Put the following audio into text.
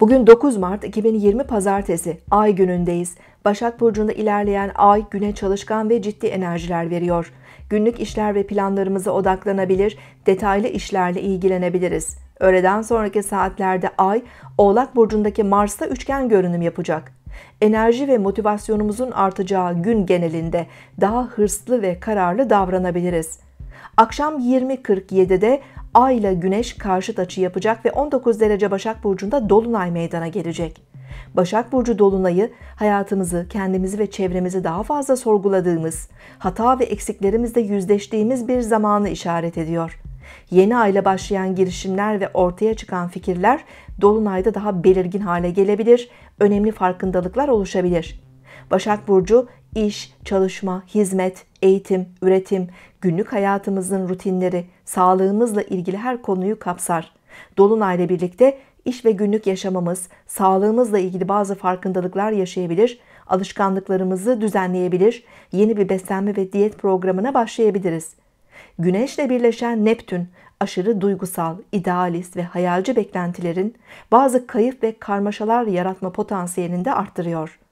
Bugün 9 Mart 2020 Pazartesi, Ay günündeyiz. Başak Burcu'nda ilerleyen Ay güne çalışkan ve ciddi enerjiler veriyor. Günlük işler ve planlarımıza odaklanabilir, detaylı işlerle ilgilenebiliriz. Öğleden sonraki saatlerde Ay, Oğlak Burcu'ndaki Mars'ta üçgen görünüm yapacak. Enerji ve motivasyonumuzun artacağı gün genelinde daha hırslı ve kararlı davranabiliriz. Akşam 20.47'de Ay ile Güneş karşıt açı yapacak ve 19 derece Başak Burcu'nda Dolunay meydana gelecek. Başak Burcu Dolunay'ı hayatımızı, kendimizi ve çevremizi daha fazla sorguladığımız, hata ve eksiklerimizle yüzleştiğimiz bir zamanı işaret ediyor. Yeni ayla başlayan girişimler ve ortaya çıkan fikirler Dolunay'da daha belirgin hale gelebilir, önemli farkındalıklar oluşabilir. Başak Burcu iş, çalışma, hizmet, eğitim, üretim, günlük hayatımızın rutinleri, sağlığımızla ilgili her konuyu kapsar. Dolunayla birlikte iş ve günlük yaşamamız, sağlığımızla ilgili bazı farkındalıklar yaşayabilir, alışkanlıklarımızı düzenleyebilir, yeni bir beslenme ve diyet programına başlayabiliriz. Güneşle birleşen Neptün, aşırı duygusal, idealist ve hayalci beklentilerin bazı kayıp ve karmaşalar yaratma potansiyelini de arttırıyor.